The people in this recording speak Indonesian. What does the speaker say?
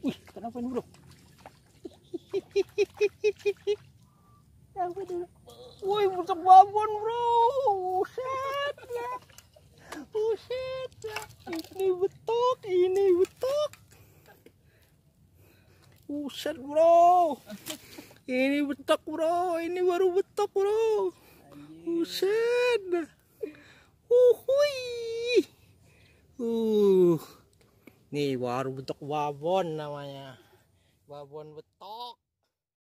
Wih, kenapa ini bro? Kenapa dulu? Woi, buka babon bro. Buset ya. Buset ya. Ini betok, ini betok. Buset bro. Ini betok bro, ini baru betok bro. Buset. Uhuy. Uh. Nih, warung betok wabon namanya. Wabon betok.